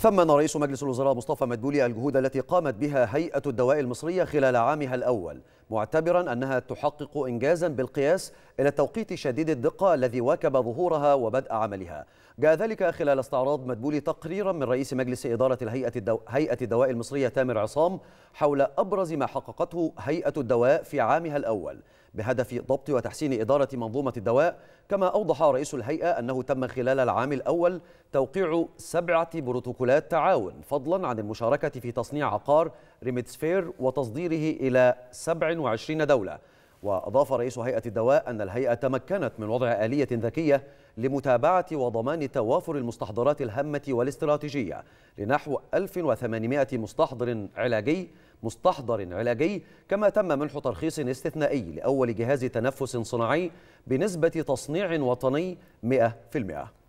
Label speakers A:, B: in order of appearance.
A: ثمن رئيس مجلس الوزراء مصطفى مدبولي الجهود التي قامت بها هيئة الدواء المصرية خلال عامها الأول معتبرا أنها تحقق إنجازا بالقياس إلى التوقيت شديد الدقة الذي واكب ظهورها وبدء عملها جاء ذلك خلال استعراض مدبولي تقريرا من رئيس مجلس إدارة الهيئة الدو... هيئة الدواء المصرية تامر عصام حول أبرز ما حققته هيئة الدواء في عامها الأول بهدف ضبط وتحسين إدارة منظومة الدواء كما أوضح رئيس الهيئة أنه تم خلال العام الأول توقيع سبعة بروتوكولات تعاون فضلا عن المشاركة في تصنيع عقار ريميتسفير وتصديره إلى 27 دولة وأضاف رئيس هيئة الدواء أن الهيئة تمكنت من وضع آلية ذكية لمتابعة وضمان توافر المستحضرات الهامة والاستراتيجية لنحو 1800 مستحضر علاجي مستحضر علاجي كما تم منح ترخيص استثنائي لأول جهاز تنفس صناعي بنسبة تصنيع وطني 100%